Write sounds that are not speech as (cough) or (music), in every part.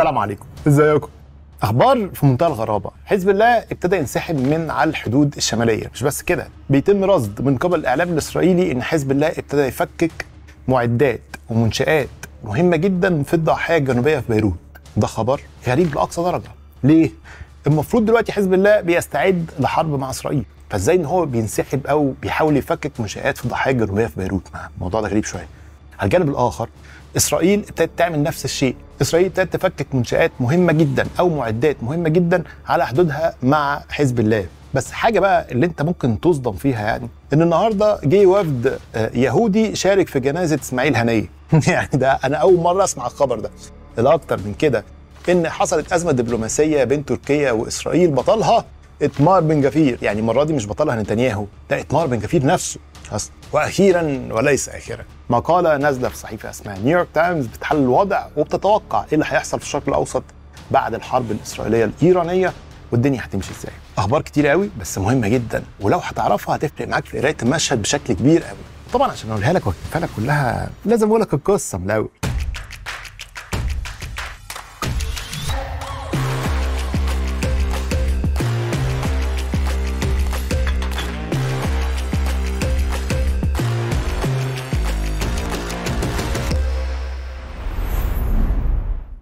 السلام عليكم ازيكم اخبار في منتهى الغرابه حزب الله ابتدى ينسحب من على الحدود الشماليه مش بس كده بيتم رصد من قبل الاعلام الاسرائيلي ان حزب الله ابتدى يفكك معدات ومنشات مهمه جدا في الضاحيه الجنوبيه في بيروت ده خبر غريب لاقصى درجه ليه المفروض دلوقتي حزب الله بيستعد لحرب مع اسرائيل فازاي ان هو بينسحب او بيحاول يفكك منشات في الضاحيه الجنوبيه في بيروت الموضوع ده غريب شويه على الجانب الاخر اسرائيل ابتدت تعمل نفس الشيء اسرائيل ابتدت تفكك منشات مهمه جدا او معدات مهمه جدا على حدودها مع حزب الله بس حاجه بقى اللي انت ممكن تصدم فيها يعني ان النهارده جه وفد آه، يهودي شارك في جنازه اسماعيل هنيه (laughs) يعني ده انا اول مره اسمع الخبر ده الاكتر من كده ان حصلت ازمه دبلوماسيه بين تركيا واسرائيل بطلها اتمار بن جفير يعني المره دي مش بطلها نتنياهو ده اتمار بن جفير نفسه أصلا واخيرا وليس اخرا مقاله نازله في صحيفه اسمها نيويورك تايمز بتحلل الوضع وبتتوقع ايه اللي هيحصل في الشرق الاوسط بعد الحرب الاسرائيليه الايرانيه والدنيا هتمشي ازاي اخبار كتير قوي بس مهمه جدا ولو هتعرفها هتفرق معاك في قرايه المشهد بشكل كبير قوي طبعا عشان اقولها لك واكفلك كلها لازم اقول لك القصه من الاول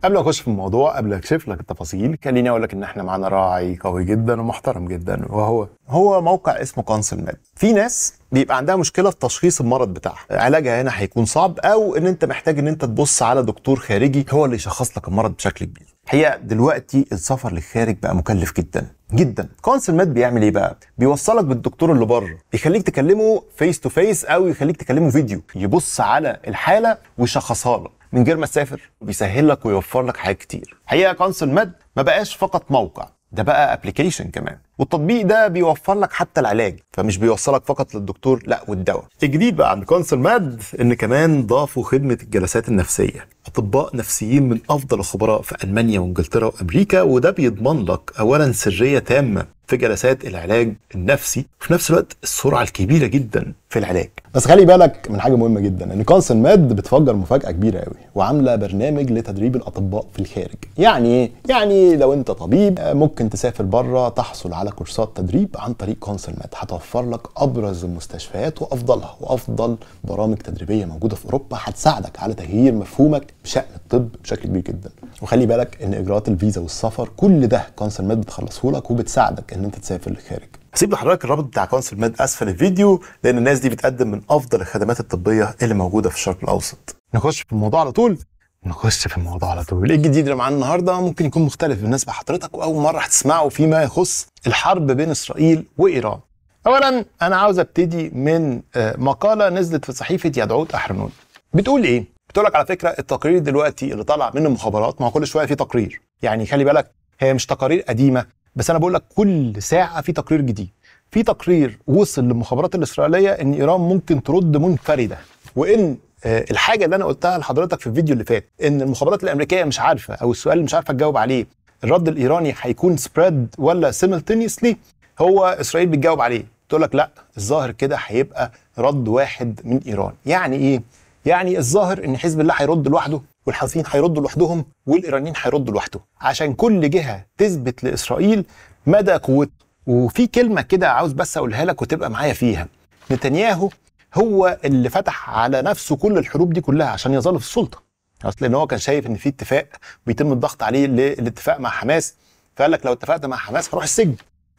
قبل ما اخش في الموضوع قبل اكشف لك التفاصيل خليني اقول لك ان احنا معانا راعي قوي جدا ومحترم جدا وهو هو موقع اسمه كونسل ميد في ناس بيبقى عندها مشكله في تشخيص المرض بتاعها علاجها هنا هيكون صعب او ان انت محتاج ان انت تبص على دكتور خارجي هو اللي يشخص لك المرض بشكل كبير هي دلوقتي السفر للخارج بقى مكلف جدا جدا كونسل مات بيعمل ايه بقى بيوصلك بالدكتور اللي بره بيخليك تكلمه فيس تو فيس او يخليك تكلمه فيديو يبص على الحاله ويشخصها لك من غير ما تسافر وبيسهل لك ويوفر لك حاجات كتير حقيقه كونسل مد ما بقاش فقط موقع ده بقى ابلكيشن كمان والتطبيق ده بيوفر لك حتى العلاج فمش بيوصلك فقط للدكتور لا والدواء الجديد بقى عند كونسل ماد ان كمان ضافوا خدمه الجلسات النفسيه اطباء نفسيين من افضل الخبراء في المانيا وانجلترا وامريكا وده بيضمن لك اولا سريه تامه في جلسات العلاج النفسي وفي نفس الوقت السرعه الكبيره جدا في العلاج بس خلي بالك من حاجه مهمه جدا ان كونسن ماد بتفجر مفاجاه كبيره قوي وعامله برنامج لتدريب الاطباء في الخارج يعني ايه يعني لو انت طبيب آه، ممكن تسافر بره تحصل على كورسات تدريب عن طريق كونسل ماد هتوفر لك ابرز المستشفيات وافضلها وافضل برامج تدريبيه موجوده في اوروبا هتساعدك على تغيير مفهومك بشان الطب بشكل كبير جدا وخلي بالك ان اجراءات الفيزا والسفر كل ده كونسل ماد بتخلصه لك وبتساعدك ان انت تسافر للخارج. هسيب لحضرتك الرابط بتاع كونسل ميد اسفل الفيديو لان الناس دي بتقدم من افضل الخدمات الطبيه اللي موجوده في الشرق الاوسط. نخش في الموضوع على طول نخش في الموضوع على طول ايه الجديد اللي معانا النهارده ممكن يكون مختلف بالنسبه لحضرتك واول مره هتسمعه فيما يخص الحرب بين اسرائيل وايران اولا انا عاوز ابتدي من آه، مقاله نزلت في صحيفه يدعوت احرنون بتقول ايه بتقول لك على فكره التقرير دلوقتي اللي طالع من المخابرات ما هو كل شويه في تقرير يعني خلي بالك هي مش تقارير قديمه بس انا بقول لك كل ساعه في تقرير جديد في تقرير وصل للمخابرات الاسرائيليه ان ايران ممكن ترد منفرده وان آه، الحاجه اللي انا قلتها لحضرتك في الفيديو اللي فات ان المخابرات الامريكيه مش عارفه او السؤال اللي مش عارفه تجاوب عليه الرد الايراني هيكون سبريد ولا سيملتينيسلي هو اسرائيل بتجاوب عليه تقول لك لا الظاهر كده هيبقى رد واحد من ايران يعني ايه يعني الظاهر ان حزب الله هيرد لوحده والحوثيين هيردوا لوحدهم والايرانيين هيردوا لوحدهم عشان كل جهه تثبت لاسرائيل مدى قوتها وفي كلمه كده عاوز بس اقولها لك وتبقى معايا فيها نتنياهو هو اللي فتح على نفسه كل الحروب دي كلها عشان يظل في السلطه اصل ان هو كان شايف ان في اتفاق بيتم الضغط عليه للاتفاق مع حماس فقال لك لو اتفقت مع حماس هروح السجن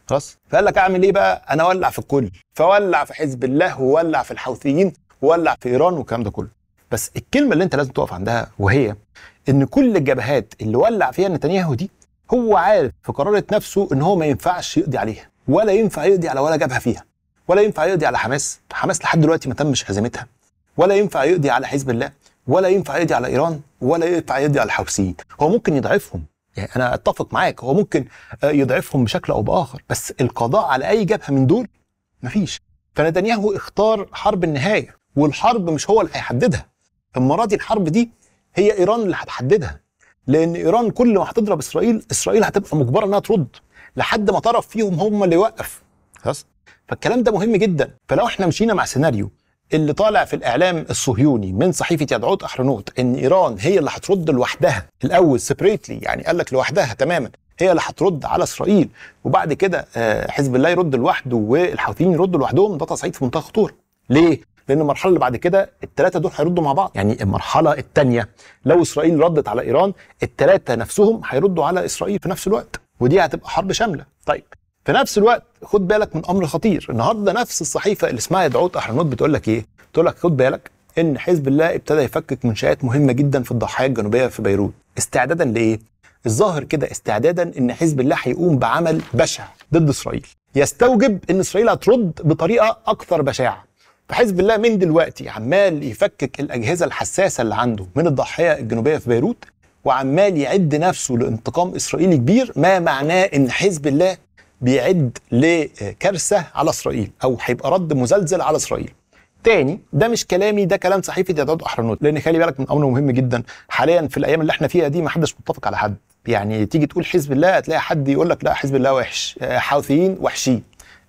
خلاص فقال لك اعمل ايه بقى انا اولع في الكل فولع في حزب الله وولع في الحوثيين وولع في ايران والكلام ده كله بس الكلمه اللي انت لازم تقف عندها وهي ان كل الجبهات اللي ولع فيها نتنياهو دي هو عارف في قراره نفسه ان هو ما ينفعش يقضي عليها ولا ينفع يقضي على ولا جبهه فيها ولا ينفع يقضي على حماس حماس لحد دلوقتي ما تمش هزيمتها ولا ينفع يقضي على حزب الله ولا ينفع يقضي على ايران ولا ينفع يقضي على الحوثيين هو ممكن يضعفهم يعني انا اتفق معاك هو ممكن آه، يضعفهم بشكل او باخر بس القضاء على اي جبهه من دول مفيش فنتنياهو اختار حرب النهايه والحرب مش هو اللي هيحددها المره دي الحرب دي هي ايران اللي هتحددها لان ايران كل ما هتضرب اسرائيل اسرائيل هتبقى مجبره انها ترد لحد ما طرف فيهم هم اللي يوقف خلاص فالكلام ده مهم جدا فلو احنا مشينا مع سيناريو اللي طالع في الاعلام الصهيوني من صحيفه يدعوت احرنوت ان ايران هي اللي هترد لوحدها الاول سيبريتلي يعني قال لك لوحدها تماما هي اللي هترد على اسرائيل وبعد كده آه، حزب الله يرد لوحده والحوثيين يردوا لوحدهم ده تصعيد في منتهى الخطوره ليه لان المرحله اللي بعد كده الثلاثه دول هيردوا مع بعض يعني المرحله الثانيه لو اسرائيل ردت على ايران الثلاثه نفسهم هيردوا على اسرائيل في نفس الوقت ودي هتبقى حرب شامله طيب في نفس الوقت خد بالك من امر خطير النهارده نفس الصحيفه اللي اسمها دعوت احرنوت بتقول لك ايه بتقول لك خد بالك ان حزب الله ابتدى يفكك منشات مهمه جدا في الضحايا الجنوبيه في بيروت استعدادا لايه الظاهر كده استعدادا ان حزب الله هيقوم بعمل بشع ضد اسرائيل يستوجب ان اسرائيل هترد بطريقه اكثر بشاعه فحزب الله من دلوقتي عمال يفكك الاجهزه الحساسه اللي عنده من الضاحيه الجنوبيه في بيروت وعمال يعد نفسه لانتقام اسرائيلي كبير ما معناه ان حزب الله بيعد لكارثه على اسرائيل او هيبقى رد مزلزل على اسرائيل تاني ده مش كلامي ده كلام صحيفه اعداد احرنوت لان خلي بالك من امر مهم جدا حاليا في الايام اللي احنا فيها دي ما حدش متفق على حد يعني تيجي تقول حزب الله هتلاقي حد يقول لك لا حزب الله وحش آه، حوثيين وحشين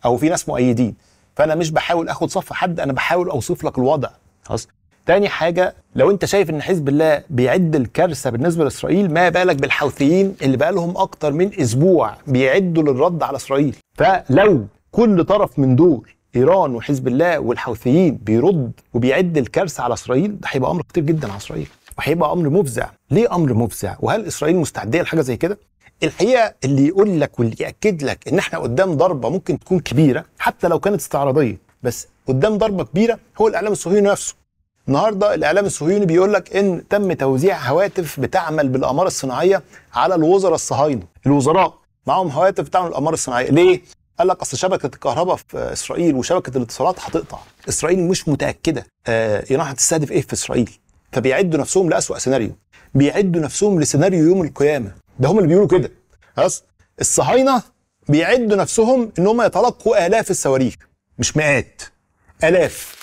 او في ناس مؤيدين فانا مش بحاول اخد صف حد انا بحاول اوصف لك الوضع خلاص تاني حاجة لو انت شايف ان حزب الله بيعد الكارثة بالنسبة لاسرائيل ما بالك بالحوثيين اللي بقالهم اكتر من اسبوع بيعدوا للرد على اسرائيل فلو كل طرف من دول ايران وحزب الله والحوثيين بيرد وبيعد الكارثة على اسرائيل ده هيبقى امر خطير جدا على اسرائيل وهيبقى امر مفزع ليه امر مفزع وهل اسرائيل مستعدة لحاجة زي كده الحقيقه اللي يقول لك واللي ياكد لك ان احنا قدام ضربه ممكن تكون كبيره حتى لو كانت استعراضيه بس قدام ضربه كبيره هو الاعلام الصهيوني نفسه النهارده الاعلام الصهيوني بيقول لك ان تم توزيع هواتف بتعمل بالاماره الصناعيه على الوزراء الصهاينه الوزراء معاهم هواتف بتعمل بالاماره الصناعيه ليه قال لك اصل شبكه الكهرباء في اسرائيل وشبكه الاتصالات هتقطع اسرائيل مش متاكده آه ايران هتستهدف ايه في اسرائيل فبيعدوا نفسهم لاسوا سيناريو بيعدوا نفسهم لسيناريو يوم القيامه ده هم اللي بيقولوا كده خلاص الصهاينه بيعدوا نفسهم ان هم يتلقوا الاف الصواريخ مش مئات الاف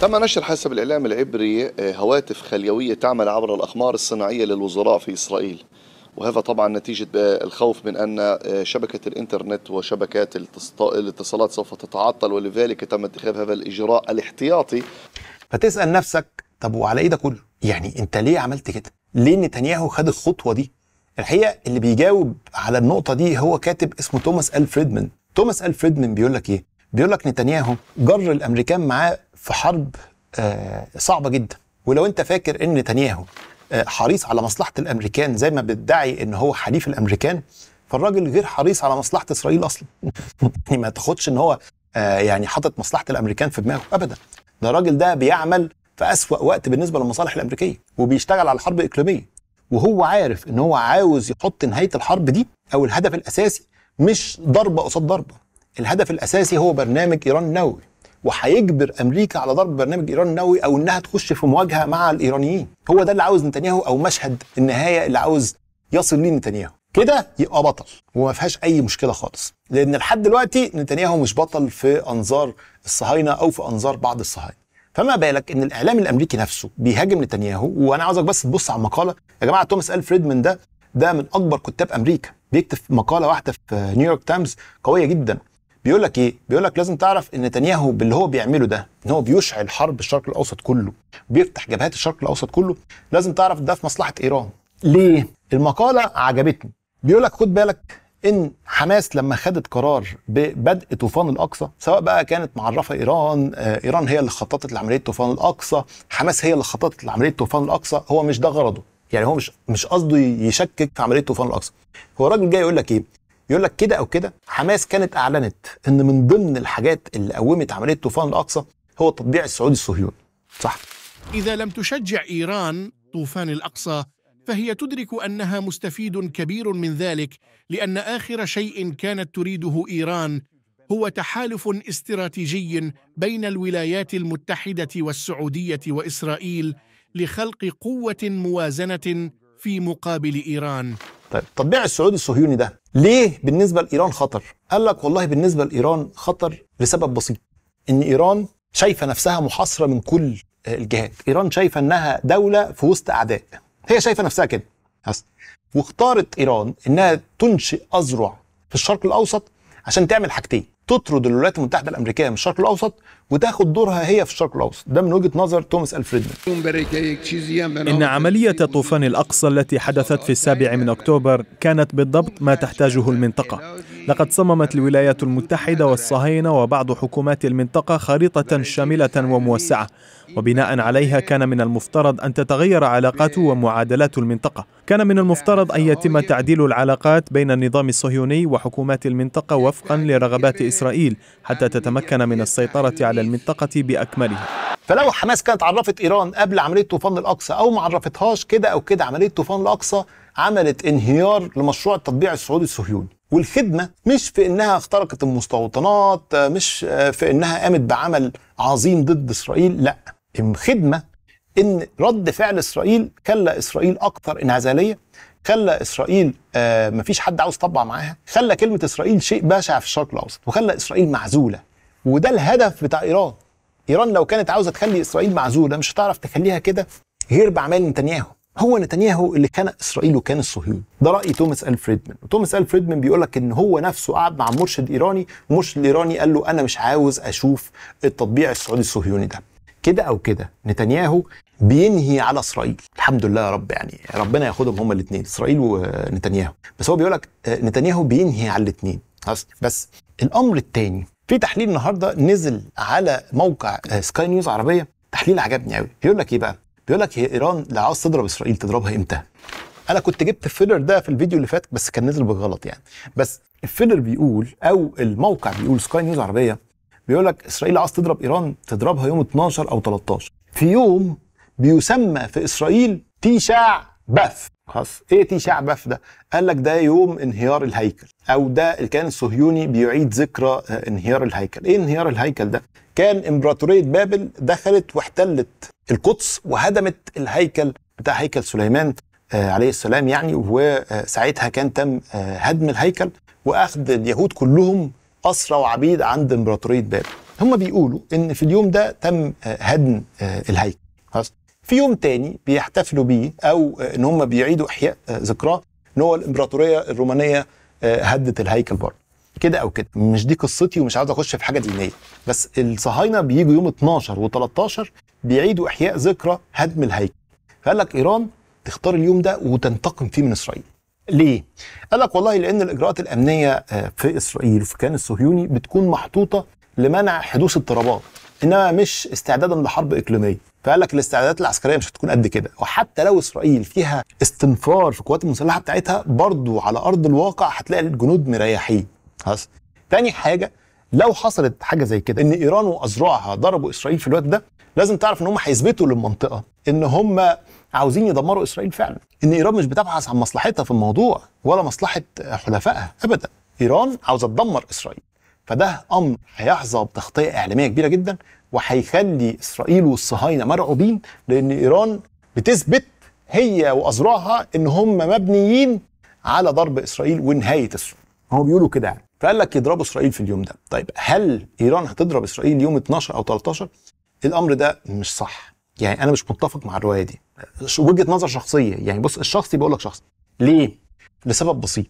تم نشر حسب الإعلام العبري آه، هواتف خليوية تعمل عبر الاقمار الصناعية للوزراء في إسرائيل وهذا طبعا نتيجة الخوف من أن آه، شبكة الإنترنت وشبكات الاتصالات سوف تتعطل ولذلك تم اتخاذ هذا الإجراء الاحتياطي فتسأل نفسك طب وعلى إيه ده كله؟ يعني أنت ليه عملت كده؟ ليه نتنياهو خد الخطوة دي؟ الحقيقه اللي بيجاوب على النقطه دي هو كاتب اسمه توماس ال فريدمان توماس ال فريدمان بيقول لك ايه بيقول لك نتنياهو جر الامريكان معاه في حرب آه صعبه جدا ولو انت فاكر ان نتنياهو آه حريص على مصلحه الامريكان زي ما بيدعي ان هو حليف الامريكان فالراجل غير حريص على مصلحه اسرائيل اصلا (laughs) يعني ما تاخدش ان هو آه يعني حاطط مصلحه الامريكان في دماغه ابدا ده الراجل ده بيعمل في اسوا وقت بالنسبه للمصالح الامريكيه وبيشتغل على الحرب الاقليميه وهو عارف ان هو عاوز يحط نهايه الحرب دي او الهدف الاساسي مش ضربه قصاد ضربه الهدف الاساسي هو برنامج ايران النووي وهيجبر امريكا على ضرب برنامج ايران النووي او انها تخش في مواجهه مع الايرانيين هو ده اللي عاوز نتنياهو او مشهد النهايه اللي عاوز يصل ليه نتنياهو كده يبقى بطل وما فيهاش اي مشكله خالص لان لحد دلوقتي نتنياهو مش بطل في انظار الصهاينه او في انظار بعض الصهاينه فما بالك ان الاعلام الامريكي نفسه بيهاجم نتنياهو وانا عاوزك بس تبص على المقاله يا جماعه توماس فريدمان ده ده من اكبر كتاب امريكا بيكتب مقاله واحده في نيويورك تايمز قويه جدا بيقول لك ايه بيقول لك لازم تعرف ان نتنياهو باللي هو بيعمله ده ان هو بيشعل حرب الشرق الاوسط كله بيفتح جبهات الشرق الاوسط كله لازم تعرف ده في مصلحه ايران ليه المقاله عجبتني بيقول لك خد بالك ان حماس لما خدت قرار ببدء طوفان الاقصى سواء بقى كانت معرفه ايران آه، ايران هي اللي خططت لعمليه طوفان الاقصى حماس هي اللي خططت لعمليه طوفان الاقصى هو مش ده غرضه يعني هو مش مش قصده يشكك في عمليه طوفان الاقصى هو الراجل جاي يقول لك ايه يقول لك كده او كده حماس كانت اعلنت ان من ضمن الحاجات اللي قومت عمليه طوفان الاقصى هو التطبيع السعودي الصهيوني صح اذا لم تشجع ايران طوفان الاقصى فهي تدرك انها مستفيد كبير من ذلك لان اخر شيء كانت تريده ايران هو تحالف استراتيجي بين الولايات المتحده والسعوديه واسرائيل لخلق قوه موازنه في مقابل ايران. طيب تطبيع السعودي الصهيوني ده ليه بالنسبه لايران خطر؟ قال لك والله بالنسبه لايران خطر لسبب بسيط ان ايران شايفه نفسها محاصره من كل الجهات، ايران شايفه انها دوله في وسط اعداء هي شايفه نفسها كده بس واختارت ايران انها تنشئ اذرع في الشرق الاوسط عشان تعمل حاجتين تطرد الولايات المتحده الامريكيه من الشرق الاوسط وتاخد دورها هي في الشرق الاوسط ده من وجهه نظر توماس الفريدمان ان عمليه طوفان الاقصى التي حدثت في السابع من اكتوبر كانت بالضبط ما تحتاجه المنطقه لقد صممت الولايات المتحده والصهاينه وبعض حكومات المنطقه خريطه شامله وموسعه وبناء عليها كان من المفترض ان تتغير علاقات ومعادلات المنطقه كان من المفترض أن يتم تعديل العلاقات بين النظام الصهيوني وحكومات المنطقة وفقا لرغبات إسرائيل حتى تتمكن من السيطرة على المنطقة بأكملها فلو حماس كانت عرفت إيران قبل عملية طوفان الأقصى أو ما عرفتهاش كده أو كده عملية طوفان الأقصى عملت انهيار لمشروع التطبيع السعودي الصهيوني والخدمة مش في إنها اخترقت المستوطنات مش في إنها قامت بعمل عظيم ضد إسرائيل لا الخدمة ان رد فعل اسرائيل خلى اسرائيل اكثر انعزاليه خلى اسرائيل آه مفيش حد عاوز يطبع معاها خلى كلمه اسرائيل شيء بشع في الشرق الاوسط وخلى اسرائيل معزوله وده الهدف بتاع ايران ايران لو كانت عاوزه تخلي اسرائيل معزوله مش هتعرف تخليها كده غير باعمال نتنياهو هو نتنياهو اللي كان اسرائيل وكان الصهيوني ده راي توماس الفريدمان وتوماس الفريدمان بيقول لك ان هو نفسه قعد مع مرشد ايراني ومرشد الايراني قال له انا مش عاوز اشوف التطبيع السعودي الصهيوني ده كده او كده نتنياهو بينهي على اسرائيل الحمد لله يا رب يعني ربنا ياخدهم هما الاثنين اسرائيل ونتنياهو بس هو بيقول لك آه، نتنياهو بينهي على الاثنين بس الامر الثاني في تحليل النهارده نزل على موقع سكاي آه، نيوز عربيه تحليل عجبني قوي بيقول لك ايه بقى بيقول لك هي ايران لو عاوز تضرب اسرائيل تضربها امتى انا كنت جبت الفيلر ده في الفيديو اللي فات بس كان نزل بالغلط يعني بس الفيلر بيقول او الموقع بيقول سكاي نيوز عربيه بيقول لك اسرائيل عايز تضرب ايران تضربها يوم 12 او 13 في يوم بيسمى في اسرائيل تيشاع بث خلاص ايه تيشاع بث ده قال لك ده يوم انهيار الهيكل او ده الكيان الصهيوني بيعيد ذكرى آه، انهيار الهيكل ايه انهيار الهيكل ده كان امبراطوريه بابل دخلت واحتلت القدس وهدمت الهيكل بتاع هيكل سليمان آه، عليه السلام يعني وساعتها كان تم آه، هدم الهيكل واخذ اليهود كلهم اسرى وعبيد عند امبراطوريه بابل هم بيقولوا ان في اليوم ده تم آه، هدم آه، الهيكل خلاص في يوم تاني بيحتفلوا بيه او آه، ان هم بيعيدوا احياء ذكراه ان هو الامبراطوريه الرومانيه هدت الهيكل برضه كده او كده مش دي قصتي ومش عاوز اخش في حاجه دينيه بس الصهاينه بييجوا يوم 12 و13 بيعيدوا احياء ذكرى هدم الهيكل فقال لك ايران تختار اليوم ده وتنتقم فيه من اسرائيل ليه؟ قال لك والله لان الاجراءات الامنيه آه، في اسرائيل وفي الكيان الصهيوني بتكون محطوطه لمنع حدوث اضطرابات انما مش استعدادا لحرب اقليميه فقال لك الاستعدادات العسكريه مش هتكون قد كده وحتى لو اسرائيل فيها استنفار في القوات المسلحه بتاعتها برضو على ارض الواقع هتلاقي الجنود مريحين خلاص تاني حاجه لو حصلت حاجه زي كده ان ايران واذرعها ضربوا اسرائيل في الوقت ده لازم تعرف ان هم هيثبتوا للمنطقه ان هم عاوزين يدمروا اسرائيل فعلا ان ايران مش بتبحث عن مصلحتها في الموضوع ولا مصلحه حلفائها ابدا ايران عاوزه تدمر اسرائيل فده امر هيحظى بتغطيه اعلاميه كبيره جدا وهيخلي اسرائيل والصهاينه مرعوبين لان ايران بتثبت هي واذرعها ان هم مبنيين على ضرب اسرائيل ونهايه اسرائيل هو بيقولوا كده يعني فقال لك يضربوا اسرائيل في اليوم ده طيب هل ايران هتضرب اسرائيل يوم 12 او 13 الامر ده مش صح يعني انا مش متفق مع الروايه دي وجهه نظر شخصيه يعني بص الشخصي بقول لك شخصي ليه لسبب بسيط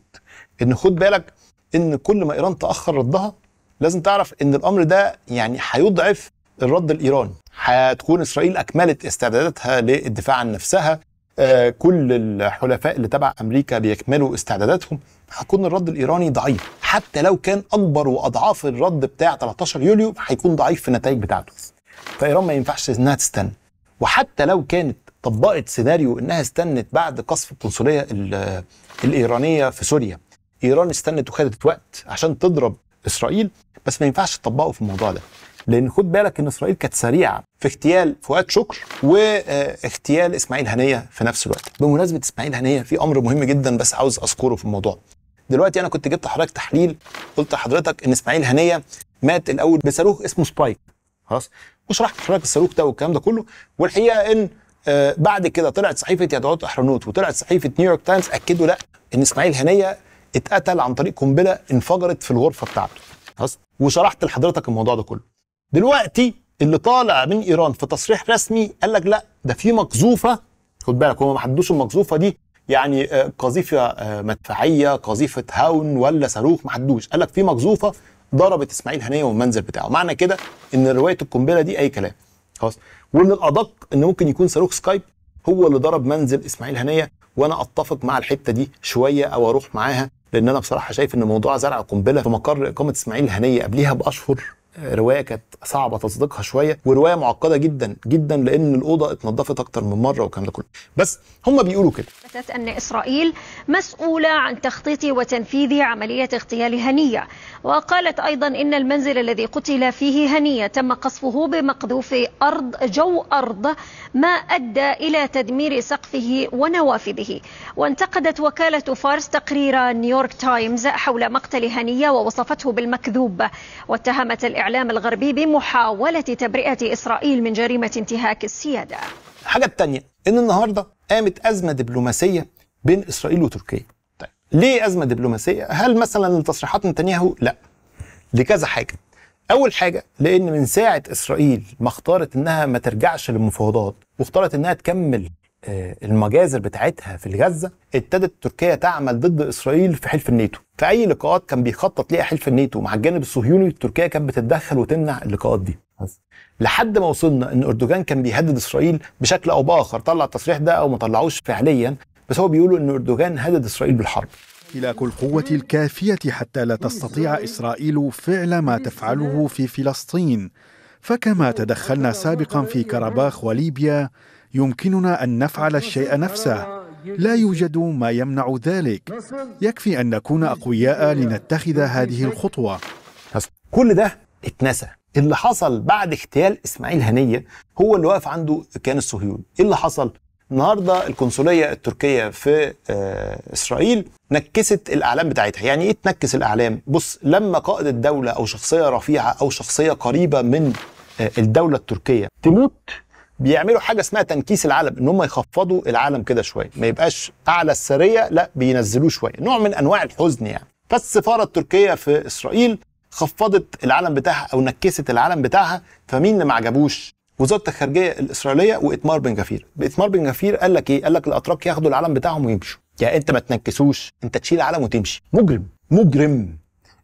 ان خد بالك ان كل ما ايران تاخر ردها لازم تعرف ان الامر ده يعني هيضعف الرد الايراني هتكون اسرائيل اكملت استعداداتها للدفاع عن نفسها آه كل الحلفاء اللي تبع امريكا بيكملوا استعداداتهم هيكون الرد الايراني ضعيف حتى لو كان اكبر واضعاف الرد بتاع 13 يوليو هيكون ضعيف في النتائج بتاعته فايران ما ينفعش انها تستنى وحتى لو كانت طبقت سيناريو انها استنت بعد قصف القنصليه الايرانيه في سوريا ايران استنت وخدت وقت عشان تضرب اسرائيل بس ما ينفعش تطبقه في الموضوع ده لان خد بالك ان اسرائيل كانت سريعه في اغتيال فؤاد شكر واغتيال اسماعيل هنيه في نفس الوقت بمناسبه اسماعيل هنيه في امر مهم جدا بس عاوز اذكره في الموضوع دلوقتي انا كنت جبت حضرتك تحليل قلت لحضرتك ان اسماعيل هنيه مات الاول بصاروخ اسمه سبايك خلاص وشرحت لحضرتك الصاروخ ده والكلام ده كله والحقيقه ان آه بعد كده طلعت صحيفه يدعوت احرنوت وطلعت صحيفه نيويورك تايمز اكدوا لا ان اسماعيل هنيه اتقتل عن طريق قنبله انفجرت في الغرفه بتاعته خلاص وشرحت لحضرتك الموضوع ده كله دلوقتي اللي طالع من ايران في تصريح رسمي قال لك لا ده في مقذوفه خد بالك هو ما حددوش المقذوفه دي يعني آه، قذيفه آه، مدفعيه قذيفه هاون ولا صاروخ ما حدوش قال لك في مقذوفه ضربت اسماعيل هنيه والمنزل بتاعه معنى كده ان روايه القنبله دي اي كلام خلاص ومن الادق ان ممكن يكون صاروخ سكايب هو اللي ضرب منزل اسماعيل هنيه وانا اتفق مع الحته دي شويه او اروح معاها لان انا بصراحه شايف ان موضوع زرع القنبله في مقر اقامه اسماعيل هنيه قبليها باشهر روايه كانت صعبه تصديقها شويه وروايه معقده جدا جدا لان الاوضه اتنظفت اكتر من مره والكلام ده كله بس هم بيقولوا كده اثبتت ان اسرائيل مسؤوله عن تخطيط وتنفيذ عمليه اغتيال هنيه وقالت ايضا ان المنزل الذي قتل فيه هنيه تم قصفه بمقذوف ارض جو ارض ما ادى الى تدمير سقفه ونوافذه وانتقدت وكاله فارس تقرير نيويورك تايمز حول مقتل هنيه ووصفته بالمكذوب واتهمت الإعلام الغربي بمحاولة تبرئة إسرائيل من جريمة انتهاك السيادة الحاجة تانية إن النهاردة قامت أزمة دبلوماسية بين إسرائيل وتركيا طيب ليه أزمة دبلوماسية؟ هل مثلا تصريحات نتنياهو؟ لا لكذا حاجة أول حاجة لأن من ساعة إسرائيل ما اختارت إنها ما ترجعش للمفاوضات واختارت إنها تكمل آه، المجازر بتاعتها في غزه ابتدت تركيا تعمل ضد اسرائيل في حلف الناتو في اي لقاءات كان بيخطط ليها حلف الناتو مع الجانب الصهيوني تركيا كانت بتتدخل وتمنع اللقاءات دي لحد ما وصلنا ان اردوغان كان بيهدد اسرائيل بشكل او باخر طلع التصريح ده او ما طلعوش فعليا بس هو بيقولوا ان اردوغان هدد اسرائيل بالحرب امتلاك القوة الكافية حتى لا تستطيع إسرائيل فعل ما تفعله في فلسطين فكما تدخلنا سابقا في كرباخ وليبيا يمكننا ان نفعل الشيء نفسه لا يوجد ما يمنع ذلك يكفي ان نكون اقوياء لنتخذ هذه الخطوه كل ده اتنسى اللي حصل بعد اغتيال اسماعيل هنيه هو اللي واقف عنده الكيان الصهيوني ايه اللي حصل النهارده القنصليه التركيه في آه، اسرائيل نكست الاعلام بتاعتها يعني ايه تنكس الاعلام بص لما قائد الدوله او شخصيه رفيعه او شخصيه قريبه من آه، الدوله التركيه تموت بيعملوا حاجه اسمها تنكيس العلم ان هم يخفضوا العلم كده شويه ما يبقاش اعلى السريه لا بينزلوه شويه نوع من انواع الحزن يعني فالسفاره التركيه في اسرائيل خفضت العلم بتاعها او نكست العلم بتاعها فمين اللي ما عجبوش وزاره الخارجيه الاسرائيليه واتمار بن جفير باتمار بن جفير قال لك ايه قال لك الاتراك ياخدوا العلم بتاعهم ويمشوا يعني انت ما تنكسوش انت تشيل العلم وتمشي مجرم مجرم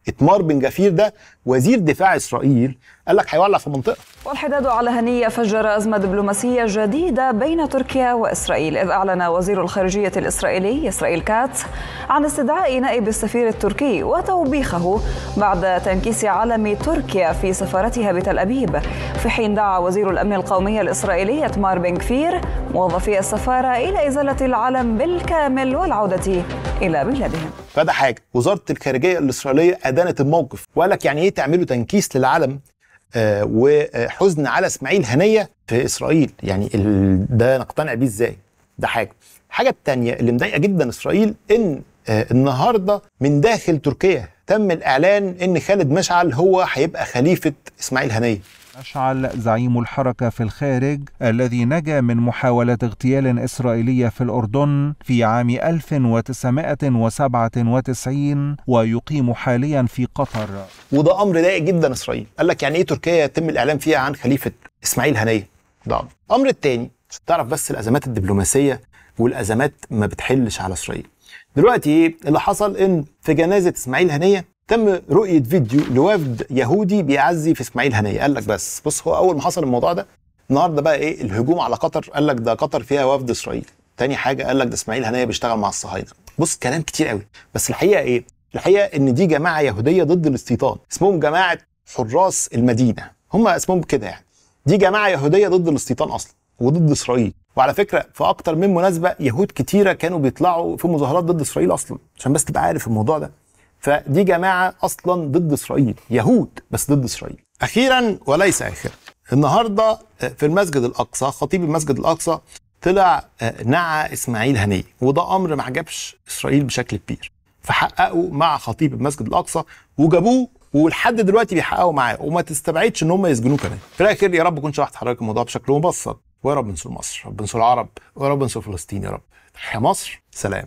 اتمار بن جفير ده وزير دفاع اسرائيل قال لك هيولع في المنطقه والحداد على هنية فجر أزمة دبلوماسية جديدة بين تركيا وإسرائيل إذ أعلن وزير الخارجية الإسرائيلي إسرائيل كاتس عن استدعاء نائب السفير التركي وتوبيخه بعد تنكيس علم تركيا في سفارتها بتل أبيب في حين دعا وزير الأمن القومي الإسرائيلي إتمار بن كفير موظفي السفارة إلى إزالة العلم بالكامل والعودة إلى بلادهم فده حاجة وزارة الخارجية الإسرائيلية أدانت الموقف وقالك يعني إيه تعملوا تنكيس للعلم آه، وحزن على اسماعيل هنيه في اسرائيل يعني ده نقتنع بيه ازاي ده حاجه الحاجه الثانيه اللي مضايقه جدا اسرائيل ان آه، النهارده من داخل تركيا تم الاعلان ان خالد مشعل هو هيبقى خليفه اسماعيل هنيه أشعل زعيم الحركة في الخارج الذي نجا من محاولة اغتيال إسرائيلية في الأردن في عام 1997 ويقيم حاليا في قطر وده أمر ضايق جدا إسرائيل قال لك يعني إيه تركيا يتم الإعلام فيها عن خليفة إسماعيل هنية ده أمر التاني عشان تعرف بس الأزمات الدبلوماسية والأزمات ما بتحلش على إسرائيل دلوقتي ايه اللي حصل ان في جنازه اسماعيل هنيه تم رؤيه فيديو لوفد يهودي بيعزي في اسماعيل هنيه قال لك بس بص هو اول ما حصل الموضوع ده النهارده بقى ايه الهجوم على قطر قال لك ده قطر فيها وفد اسرائيل تاني حاجه قال لك ده اسماعيل هنيه بيشتغل مع الصهاينه بص كلام كتير قوي بس الحقيقه ايه الحقيقه ان دي جماعه يهوديه ضد الاستيطان اسمهم جماعه حراس المدينه هم اسمهم كده يعني دي جماعه يهوديه ضد الاستيطان اصلا وضد اسرائيل وعلى فكره في اكتر من مناسبه يهود كتيره كانوا بيطلعوا في مظاهرات ضد اسرائيل اصلا عشان بس تبقى عارف الموضوع ده فدي جماعه اصلا ضد اسرائيل يهود بس ضد اسرائيل اخيرا وليس اخرا النهارده آه، في المسجد الاقصى خطيب المسجد الاقصى طلع آه، نعى اسماعيل هنيه وده امر ما عجبش اسرائيل بشكل كبير فحققوا مع خطيب المسجد الاقصى وجابوه ولحد دلوقتي بيحققوا معاه وما تستبعدش ان هم يسجنوه كمان في الاخر يا رب كنت شرحت حضرتك الموضوع بشكل مبسط ويا رب انصر مصر رب انصر العرب ويا رب انصر فلسطين يا رب تحيا مصر سلام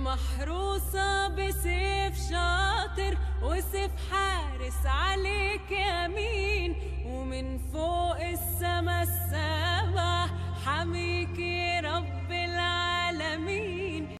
محروسة بسيرة